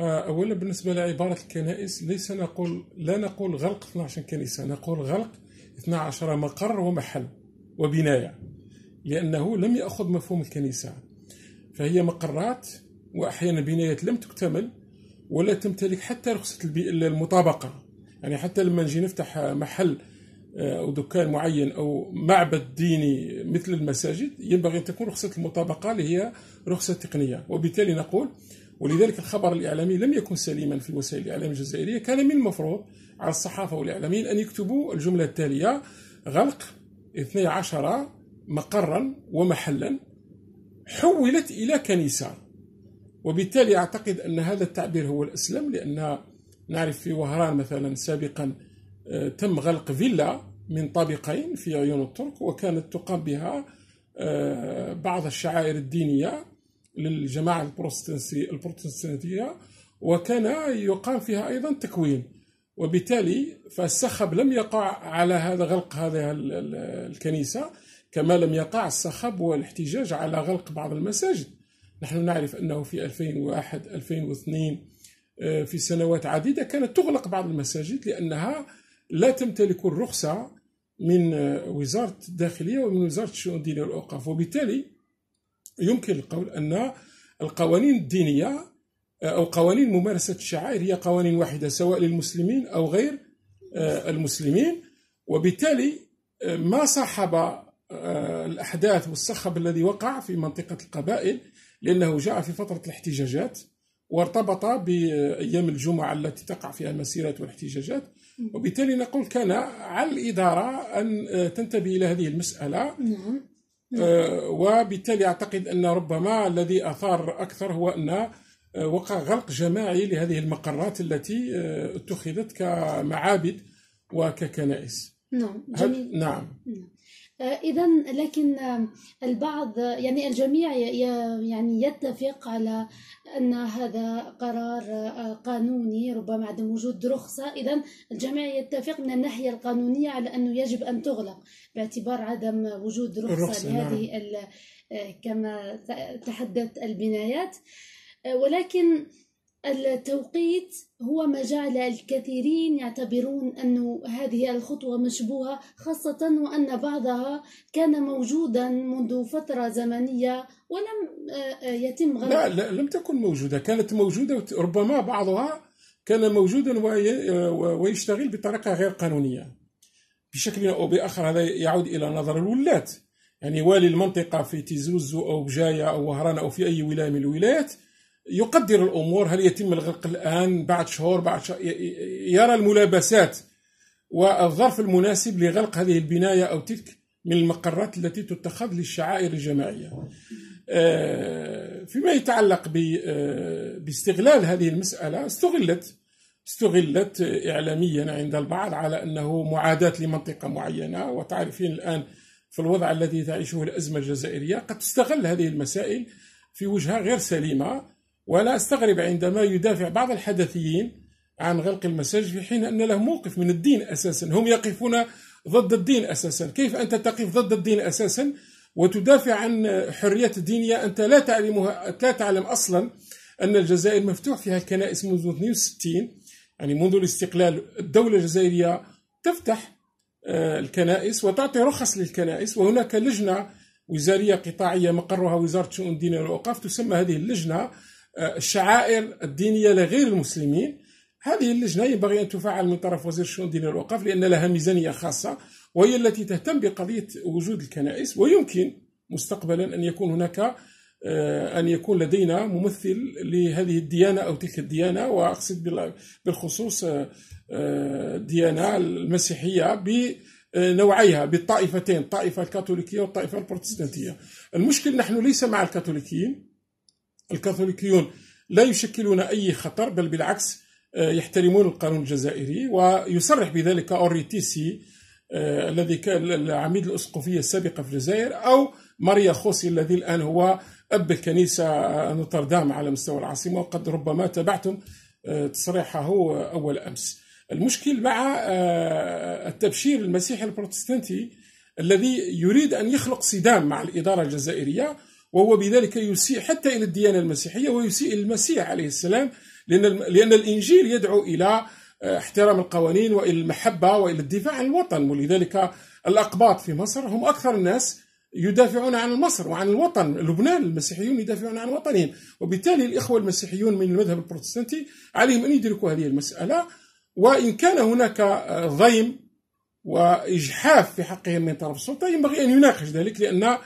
آه، أولا بالنسبة لعبارة الكنائس ليس نقول لا نقول غلق 12 كنيسة نقول غلق 12 مقر ومحل وبناية لأنه لم يأخذ مفهوم الكنيسة فهي مقرات وأحيانا بنايات لم تكتمل ولا تمتلك حتى رخصة المطابقة يعني حتى لما نجي نفتح محل آه، أو دكان معين أو معبد ديني مثل المساجد ينبغي أن تكون رخصة المطابقة اللي هي رخصة تقنية وبالتالي نقول ولذلك الخبر الإعلامي لم يكن سليما في وسائل الإعلام الجزائرية كان من المفروض على الصحافة والإعلاميين أن يكتبوا الجملة التالية غلق 12 مقرا ومحلا حولت إلى كنيسة وبالتالي أعتقد أن هذا التعبير هو الأسلم لأن نعرف في وهران مثلا سابقا آه، تم غلق فيلا من طابقين في عيون الترك وكانت تقام بها آه، بعض الشعائر الدينية للجماعة البروتستانتية البروتستانتية وكان يقام فيها أيضا تكوين وبالتالي فالسخب لم يقع على هذا غلق هذه الكنيسة كما لم يقع السخب والاحتجاج على غلق بعض المساجد نحن نعرف أنه في 2001 2002 آه، في سنوات عديدة كانت تغلق بعض المساجد لأنها لا تمتلك الرخصة من وزارة الداخلية ومن وزارة الشؤون الدينية والأوقاف وبالتالي يمكن القول أن القوانين الدينية آه، أو قوانين ممارسة الشعائر هي قوانين واحدة سواء للمسلمين أو غير آه، المسلمين وبالتالي آه، ما صاحب الأحداث والصخب الذي وقع في منطقة القبائل لأنه جاء في فترة الاحتجاجات وارتبط بأيام الجمعة التي تقع فيها المسيرات والاحتجاجات وبالتالي نقول كان على الإدارة أن تنتبه إلى هذه المسألة نعم. آه، وبالتالي اعتقد ان ربما الذي اثار اكثر هو ان آه، وقع غلق جماعي لهذه المقرات التي آه، اتخذت كمعابد وككنائس نعم جميل نعم, نعم. آه، اذا لكن آه، البعض آه، يعني الجميع يعني يتفق على ان هذا قرار قانوني ربما عدم وجود رخصه اذا الجميع يتفق من الناحيه القانونيه على انه يجب ان تغلق باعتبار عدم وجود رخصه لهذه نعم. كما تحدث البنايات ولكن التوقيت هو ما جعل الكثيرين يعتبرون أن هذه الخطوة مشبوهة خاصة وأن بعضها كان موجودا منذ فترة زمنية ولم آه، يتم غلق لا, لا لم تكن موجودة كانت موجودة ربما بعضها كان موجودا آه، ويشتغل بطريقة غير قانونية بشكل أو بآخر هذا يعود إلى نظر الولاة يعني والي المنطقة في تيزوزو أو بجاية أو وهران أو في أي ولاية من الولايات يقدر الامور هل يتم الغرق الان بعد شهور بعد شهور يرى الملابسات والظرف المناسب لغلق هذه البنايه او تلك من المقرات التي تتخذ للشعائر الجماعيه. آه، فيما يتعلق آه، باستغلال هذه المساله استغلت استغلت اعلاميا عند البعض على انه معاداه لمنطقه معينه وتعرفين الان في الوضع الذي تعيشه الازمه الجزائريه قد تستغل هذه المسائل في وجهه غير سليمه ولا أستغرب عندما يدافع بعض الحدثيين عن غلق المساجد في حين أن له موقف من الدين أساسا هم يقفون ضد الدين أساسا كيف أنت تقف ضد الدين أساسا وتدافع عن حريات دينية أنت لا تعلمها لا تعلم أصلا أن الجزائر مفتوح فيها الكنائس منذ 62 يعني منذ الاستقلال الدولة الجزائرية تفتح آه، الكنائس وتعطي رخص للكنائس وهناك لجنة وزارية قطاعية مقرها وزارة شؤون الدينية والأوقاف تسمى هذه اللجنة الشعائر الدينيه لغير المسلمين هذه اللجنه ينبغي ان تفعل من طرف وزير الشؤون الدينيه والاوقاف لان لها ميزانيه خاصه وهي التي تهتم بقضيه وجود الكنائس ويمكن مستقبلا ان يكون هناك آه، أن يكون لدينا ممثل لهذه الديانة أو تلك الديانة وأقصد بالخصوص آه، آه، الديانة المسيحية بنوعيها بالطائفتين الطائفة الكاثوليكية والطائفة البروتستانتية المشكل نحن ليس مع الكاثوليكيين الكاثوليكيون لا يشكلون أي خطر بل بالعكس آه، يحترمون القانون الجزائري ويصرح بذلك أوريتيسي آه، الذي كان العميد الأسقفية السابقة في الجزائر أو ماريا خوسي الذي الآن هو أب الكنيسة نوتردام على مستوى العاصمة وقد ربما تابعتم آه، تصريحه أول أمس المشكل مع التبشير المسيحي البروتستانتي الذي يريد أن يخلق صدام مع الإدارة الجزائرية وهو بذلك يسيء حتى إلى الديانة المسيحية ويسيء المسيح عليه السلام لأن, لأن الإنجيل يدعو إلى آه، احترام القوانين وإلى المحبة وإلى الدفاع عن الوطن ولذلك الأقباط في مصر هم أكثر الناس يدافعون عن مصر وعن الوطن لبنان المسيحيون يدافعون عن وطنهم وبالتالي الإخوة المسيحيون من المذهب البروتستانتي عليهم أن يدركوا هذه المسألة وإن كان هناك آه، ضيم وإجحاف في حقهم من طرف السلطة ينبغي أن يناقش ذلك لأن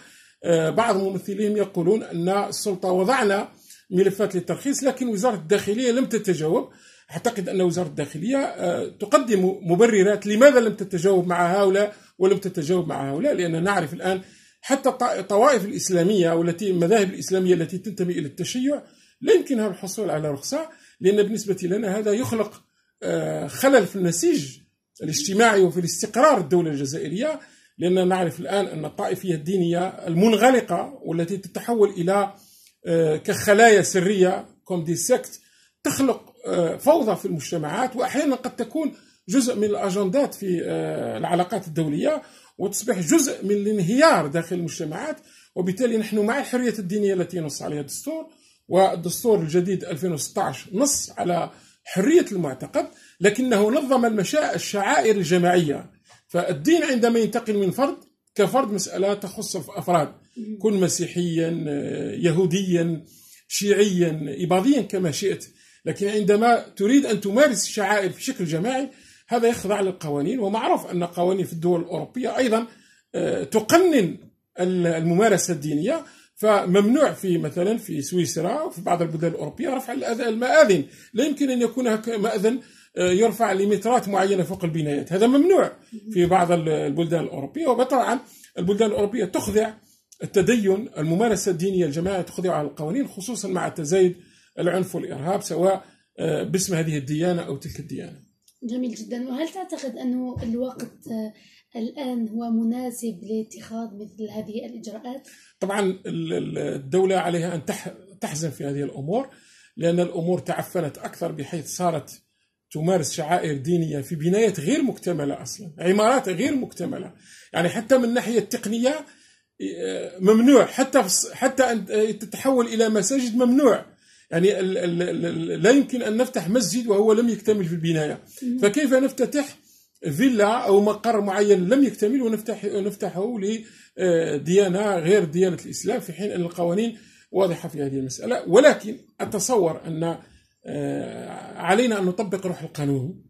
آه، بعض ممثليهم يقولون أن السلطة وضعنا ملفات للترخيص لكن وزارة الداخلية لم تتجاوب أعتقد أن وزارة الداخلية آه، تقدم مبررات لماذا لم تتجاوب مع هؤلاء ولم تتجاوب مع هؤلاء لأن نعرف الآن حتى الطوائف الإسلامية والتي المذاهب الإسلامية التي تنتمي إلى التشيع لا يمكنها الحصول على رخصة لأن بالنسبة لنا هذا يخلق آه، خلل في النسيج الاجتماعي وفي الاستقرار الدولة الجزائرية لأننا نعرف الآن أن الطائفية الدينية المنغلقة والتي تتحول إلى آه، كخلايا سرية كوم دي سكت تخلق آه، فوضى في المجتمعات وأحيانا قد تكون جزء من الأجندات في آه، العلاقات الدولية وتصبح جزء من الانهيار داخل المجتمعات وبالتالي نحن مع الحرية الدينية التي نص عليها الدستور والدستور الجديد 2016 نص على حرية المعتقد لكنه نظم المشاعر الشعائر الجماعية فالدين عندما ينتقل من فرد كفرد مسألة تخص أفراد كن مسيحيا آه، يهوديا شيعيا إباضيا كما شئت لكن عندما تريد أن تمارس الشعائر بشكل جماعي هذا يخضع للقوانين ومعروف أن قوانين في الدول الأوروبية أيضا آه، تقنن الممارسة الدينية فممنوع في مثلا في سويسرا وفي بعض البلدان الأوروبية رفع المآذن لا يمكن أن يكون مأذن آه، يرفع لمترات معينه فوق البنايات هذا ممنوع في بعض البلدان الاوروبيه وطبعا البلدان الاوروبيه تخضع التدين الممارسه الدينيه الجماعه تخضع على القوانين خصوصا مع تزايد العنف والارهاب سواء آه، باسم هذه الديانه او تلك الديانه. جميل جدا وهل تعتقد انه الوقت آه، الان هو مناسب لاتخاذ مثل هذه الاجراءات؟ طبعا الدوله عليها ان تحزن في هذه الامور لان الامور تعفنت اكثر بحيث صارت تمارس شعائر دينية في بنايات غير مكتملة أصلا عمارات غير مكتملة يعني حتى من الناحية التقنية آه، ممنوع حتى حتى أن آه، تتحول إلى مساجد ممنوع يعني لا يمكن أن نفتح مسجد وهو لم يكتمل في البناية فكيف نفتتح فيلا أو مقر معين لم يكتمل ونفتح نفتحه لديانة آه، غير ديانة الإسلام في حين أن القوانين واضحة في هذه المسألة ولكن أتصور أن آه، علينا أن نطبق روح القانون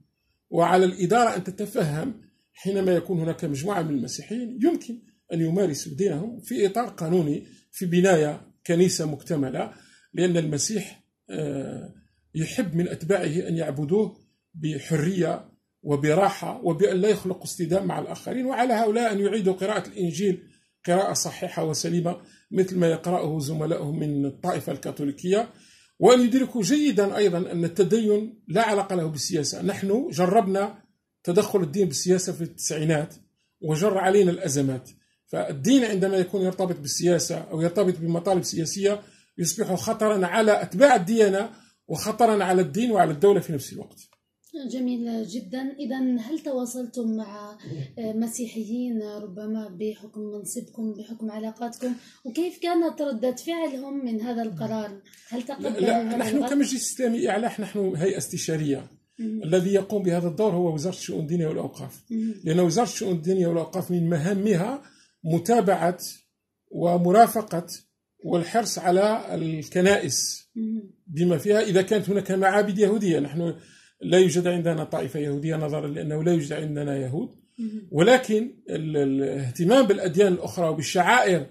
وعلى الإدارة أن تتفهم حينما يكون هناك مجموعة من المسيحيين يمكن أن يمارسوا دينهم في إطار قانوني في بناية كنيسة مكتملة لأن المسيح آه، يحب من أتباعه أن يعبدوه بحرية وبراحة وبأن لا يخلق اصطدام مع الآخرين وعلى هؤلاء أن يعيدوا قراءة الإنجيل قراءة صحيحة وسليمة مثل ما يقرأه زملائهم من الطائفة الكاثوليكية وندرك جيدا أيضا أن التدين لا علاقة له بالسياسة نحن جربنا تدخل الدين بالسياسة في التسعينات وجر علينا الأزمات فالدين عندما يكون يرتبط بالسياسة أو يرتبط بمطالب سياسية يصبح خطرا على أتباع الديانة وخطرا على الدين وعلى الدولة في نفس الوقت جميل جدا اذا هل تواصلتم مع آه، مسيحيين ربما بحكم منصبكم بحكم علاقاتكم وكيف كانت ردة فعلهم من هذا القرار هل تقبل نحن كمجلس اسلامي اعلى نحن هيئه استشاريه الذي يقوم بهذا الدور هو وزاره الشؤون الدينيه والاوقاف لان وزاره الشؤون الدينيه والاوقاف من مهامها متابعه ومرافقه والحرص على الكنائس بما فيها اذا كانت هناك معابد يهوديه نحن لا يوجد عندنا طائفة يهودية نظرا لأنه لا يوجد عندنا يهود ولكن الاهتمام بالأديان الأخرى وبالشعائر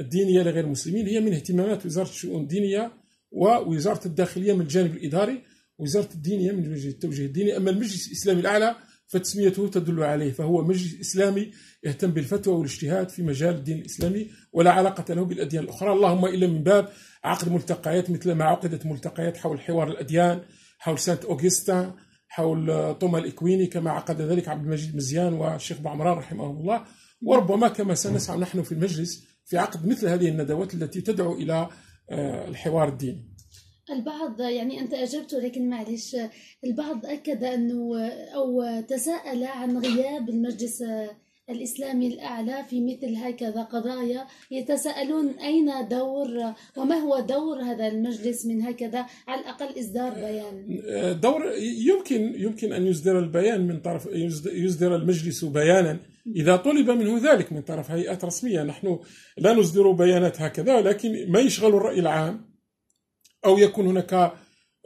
الدينية لغير المسلمين هي من اهتمامات وزارة الشؤون الدينية ووزارة الداخلية من الجانب الإداري وزارة الدينية من وجه التوجيه الديني أما المجلس الإسلامي الأعلى فتسميته تدل عليه فهو مجلس إسلامي يهتم بالفتوى والاجتهاد في مجال الدين الإسلامي ولا علاقة له بالأديان الأخرى اللهم إلا من باب عقد ملتقيات مثل ما عقدت ملتقيات حول حوار الأديان حول سانت أوغستا حول آه، توما الإكويني كما عقد ذلك عبد المجيد مزيان والشيخ بعمران رحمه الله وربما كما سنسعى نحن في المجلس في عقد مثل هذه الندوات التي تدعو إلى آه، الحوار الديني البعض يعني انت اجبت لكن معلش آه، البعض اكد انه او تساءل عن غياب المجلس الإسلامي الأعلى في مثل هكذا قضايا يتساءلون أين دور وما هو دور هذا المجلس من هكذا على الأقل إصدار بيان دور يمكن يمكن أن يصدر البيان من طرف يصدر المجلس بيانا إذا طلب منه ذلك من طرف هيئات رسمية نحن لا نصدر بيانات هكذا لكن ما يشغل الرأي العام أو يكون هناك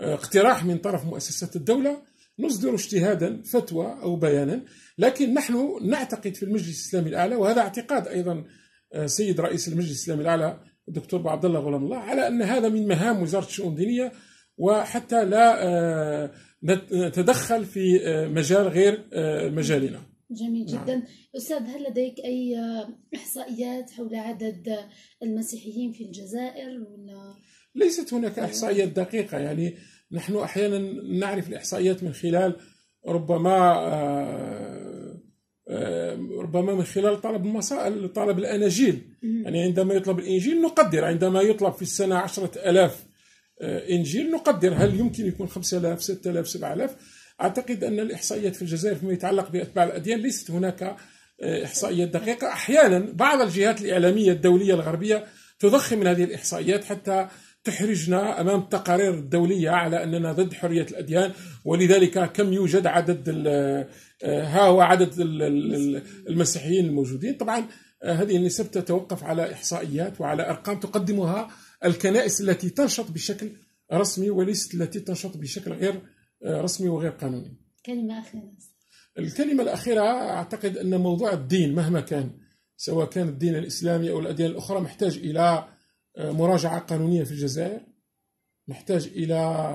اقتراح من طرف مؤسسات الدولة نصدر اجتهادا فتوى أو بيانا لكن نحن نعتقد في المجلس الإسلامي الأعلى وهذا اعتقاد أيضا آه، سيد رئيس المجلس الإسلامي الأعلى الدكتور عبد الله غلام الله على أن هذا من مهام وزارة الشؤون الدينية وحتى لا آه، نتدخل في آه، مجال غير مجالنا جميل نعم. جدا نعم. أستاذ هل لديك أي إحصائيات حول عدد المسيحيين في الجزائر ولا ليست هناك إحصائيات دقيقة يعني نحن احيانا نعرف الاحصائيات من خلال ربما آه، آه، ربما من خلال طلب المسائل طلب الاناجيل يعني عندما يطلب الانجيل نقدر عندما يطلب في السنه 10000 آه، انجيل نقدر هل يمكن يكون 5000 6000 7000 اعتقد ان الاحصائيات في الجزائر فيما يتعلق باتباع الاديان ليست هناك احصائيات دقيقه احيانا بعض الجهات الاعلاميه الدوليه الغربيه تضخم من هذه الاحصائيات حتى تحرجنا امام التقارير الدوليه على اننا ضد حريه الاديان ولذلك كم يوجد عدد آه، ها هو عدد المسيحيين الموجودين طبعا آه، هذه النسب تتوقف على احصائيات وعلى ارقام تقدمها الكنائس التي تنشط بشكل رسمي وليست التي تنشط بشكل غير آه، رسمي وغير قانوني. كلمه اخيره. الكلمه الاخيره اعتقد ان موضوع الدين مهما كان سواء كان الدين الاسلامي او الاديان الاخرى محتاج الى مراجعة قانونية في الجزائر نحتاج إلى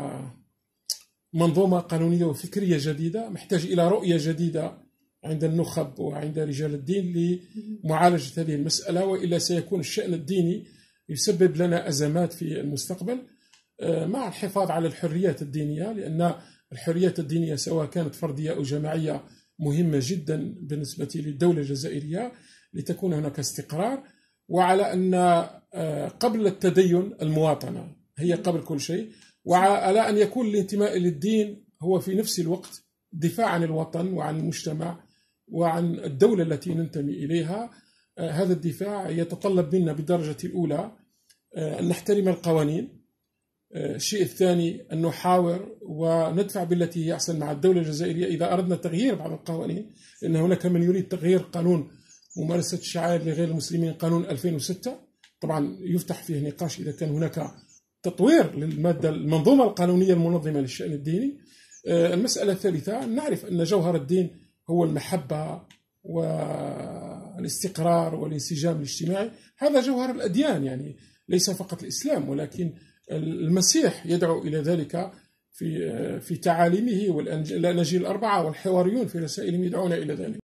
منظومة قانونية وفكرية جديدة نحتاج إلى رؤية جديدة عند النخب وعند رجال الدين لمعالجة هذه المسألة وإلا سيكون الشأن الديني يسبب لنا أزمات في المستقبل آه، مع الحفاظ على الحريات الدينية لأن الحريات الدينية سواء كانت فردية أو جماعية مهمة جدا بالنسبة للدولة الجزائرية لتكون هناك استقرار وعلى أن آه، قبل التدين المواطنة هي قبل كل شيء وعلى أن يكون الانتماء للدين هو في نفس الوقت دفاع عن الوطن وعن المجتمع وعن الدولة التي ننتمي إليها آه، هذا الدفاع يتطلب منا بالدرجة الأولى آه، أن نحترم القوانين الشيء الثاني أن نحاور وندفع بالتي هي أحسن مع الدولة الجزائرية إذا أردنا تغيير بعض القوانين لأن هناك من يريد تغيير قانون ممارسة الشعائر لغير المسلمين قانون 2006 طبعا يفتح فيه نقاش إذا كان هناك تطوير للمادة المنظومة القانونية المنظمة للشأن الديني آه، المسألة الثالثة نعرف أن جوهر الدين هو المحبة والاستقرار والانسجام الاجتماعي هذا جوهر الأديان يعني ليس فقط الإسلام ولكن المسيح يدعو إلى ذلك في آه، في تعاليمه والأناجيل الأربعة والحواريون في رسائلهم يدعون إلى ذلك